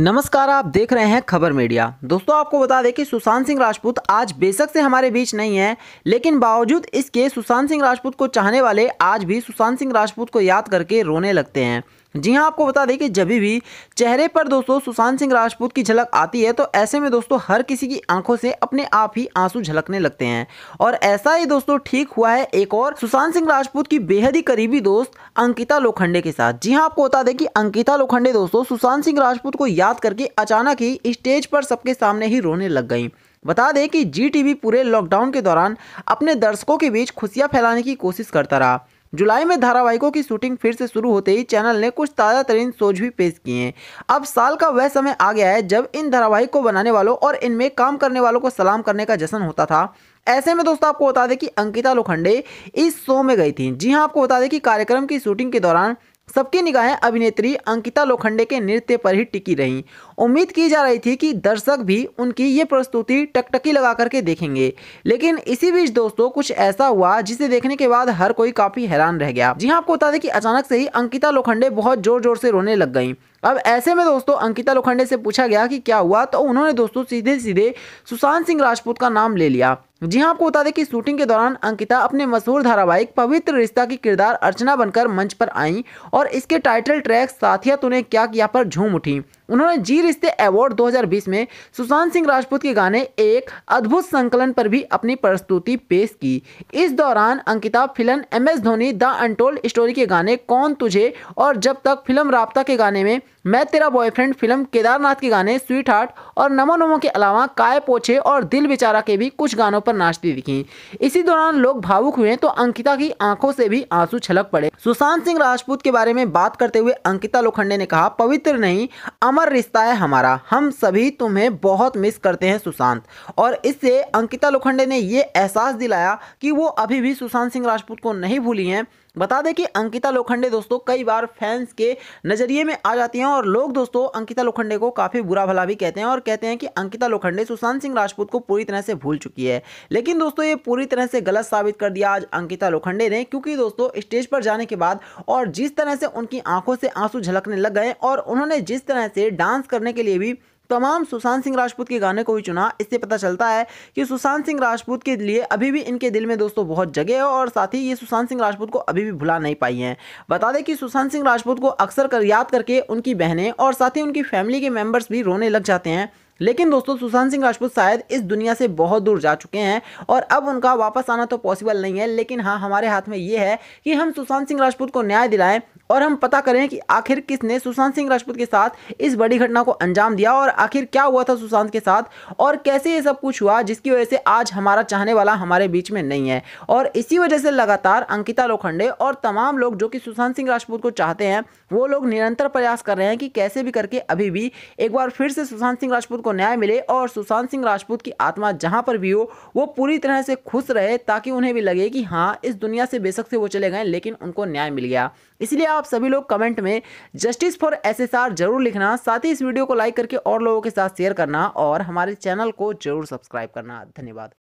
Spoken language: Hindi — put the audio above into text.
नमस्कार आप देख रहे हैं खबर मीडिया दोस्तों आपको बता दें कि सुशांत सिंह राजपूत आज बेशक से हमारे बीच नहीं है लेकिन बावजूद इसके सुशांत सिंह राजपूत को चाहने वाले आज भी सुशांत सिंह राजपूत को याद करके रोने लगते हैं जी हाँ आपको बता दें कि जब भी चेहरे पर दोस्तों सुशांत सिंह राजपूत की झलक आती है तो ऐसे में दोस्तों हर किसी की आंखों से अपने आप ही आंसू झलकने लगते हैं और ऐसा ही दोस्तों ठीक हुआ है एक और सुशांत सिंह राजपूत की बेहद ही करीबी दोस्त अंकिता लोखंडे के साथ जी हाँ आपको बता दें कि अंकिता लोखंडे दोस्तों सुशांत सिंह राजपूत को याद करके अचानक ही स्टेज पर सबके सामने ही रोने लग गई बता दें कि जी पूरे लॉकडाउन के दौरान अपने दर्शकों के बीच खुशियाँ फैलाने की कोशिश करता रहा जुलाई में धारावाहिकों की शूटिंग फिर से शुरू होते ही चैनल ने कुछ ताज़ा तरीन शोज भी पेश किए हैं अब साल का वह समय आ गया है जब इन धारावाहिक को बनाने वालों और इनमें काम करने वालों को सलाम करने का जश्न होता था ऐसे में दोस्तों आपको बता दें कि अंकिता लोखंडे इस शो में गई थी जी हाँ आपको बता दें कि कार्यक्रम की शूटिंग के दौरान सबकी निगाहें अभिनेत्री अंकिता लोखंडे के नृत्य पर ही टिकी रहीं उम्मीद की जा रही थी कि दर्शक भी उनकी ये प्रस्तुति टकटकी लगा करके देखेंगे लेकिन इसी बीच दोस्तों कुछ ऐसा हुआ जिसे देखने के बाद हर कोई काफी हैरान रह गया जी हाँ, आपको बता दें कि अचानक से ही अंकिता लोखंडे बहुत जोर जोर से रोने लग गई अब ऐसे में दोस्तों अंकिता लोखंडे से पूछा गया कि क्या हुआ तो उन्होंने दोस्तों सीधे सीधे सुशांत सिंह राजपूत का नाम ले लिया जी हाँ आपको बता दें कि शूटिंग के दौरान अंकिता अपने मशहूर धारावाहिक पवित्र रिश्ता की किरदार अर्चना बनकर मंच पर आईं और इसके टाइटल ट्रैक साथिया तूने क्या किया पर झूम उठी उन्होंने जी रिश्ते अवार्ड 2020 में सुशांत सिंह राजपूत के गाने एक अद्भुत संकलन पर भी अपनी प्रस्तुति पेश की इस दौरान Ankita film M S Dhoni the untold story के गाने कौन तुझे और जब तक फिल्म राबता के गाने में मैं तेरा बॉयफ्रेंड फिल्म केदारनाथ के गाने स्वीट हार्ट और नमो नमो के अलावा काय पोछे और दिल बेचारा के भी कुछ गानों पर नाचती दिखी इसी दौरान लोग भावुक हुए तो अंकिता की आंखों से भी आंसू छलक पड़े सुशांत सिंह राजपूत के बारे में बात करते हुए अंकिता लोखंडे ने कहा पवित्र नहीं अमर अमर रिश्ता है हमारा हम सभी तुम्हें बहुत मिस करते हैं सुशांत और इससे अंकिता लोखंडे ने यह एहसास दिलाया कि वो अभी भी सुशांत सिंह राजपूत को नहीं भूली हैं बता दें कि अंकिता लोखंडे दोस्तों कई बार फैंस के नज़रिए में आ जाती हैं और लोग दोस्तों अंकिता लोखंडे को काफ़ी बुरा भला भी कहते हैं और कहते हैं कि अंकिता लोखंडे सुशांत सिंह राजपूत को पूरी तरह से भूल चुकी है लेकिन दोस्तों ये पूरी तरह से गलत साबित कर दिया आज अंकिता लोखंडे ने क्योंकि दोस्तों स्टेज पर जाने के बाद और जिस तरह से उनकी आंखों से आंसू झलकने लग गए और उन्होंने जिस तरह से से डांस करने के लिए भी तमाम सुशांत सिंह राजपूत के गाने को ही चुना इससे पता चलता है कि सुशांत सिंह राजपूत के लिए अभी भी इनके दिल में दोस्तों बहुत जगह है और साथ ही ये सुशांत सिंह राजपूत को अभी भी भुला नहीं पाई हैं बता दें कि सुशांत सिंह राजपूत को अक्सर कर याद करके उनकी बहनें और साथ ही उनकी फैमिली के मेम्बर्स भी रोने लग जाते हैं लेकिन दोस्तों सुशांत सिंह राजपूत शायद इस दुनिया से बहुत दूर जा चुके हैं और अब उनका वापस आना तो पॉसिबल नहीं है लेकिन हाँ हमारे हाथ में ये है कि हम सुशांत सिंह राजपूत को न्याय दिलाएं और हम पता करें कि आखिर किसने सुशांत सिंह राजपूत के साथ इस बड़ी घटना को अंजाम दिया और आखिर क्या हुआ था सुशांत के साथ और कैसे ये सब कुछ हुआ जिसकी वजह से आज हमारा चाहने वाला हमारे बीच में नहीं है और इसी वजह से लगातार अंकिता लोखंडे और तमाम लोग जो कि सुशांत सिंह राजपूत को चाहते हैं वो लोग निरंतर प्रयास कर रहे हैं कि कैसे भी करके अभी भी एक बार फिर से सुशांत सिंह राजपूत राजपूत को न्याय मिले और सुशांत सिंह राजपूत की आत्मा जहाँ पर भी हो वो पूरी तरह से खुश रहे ताकि उन्हें भी लगे कि हाँ इस दुनिया से बेशक से वो चले गए लेकिन उनको न्याय मिल गया इसलिए आप सभी लोग कमेंट में जस्टिस फॉर आर जरूर लिखना साथ ही इस वीडियो को लाइक करके और लोगों के साथ शेयर करना और हमारे चैनल को जरूर सब्सक्राइब करना धन्यवाद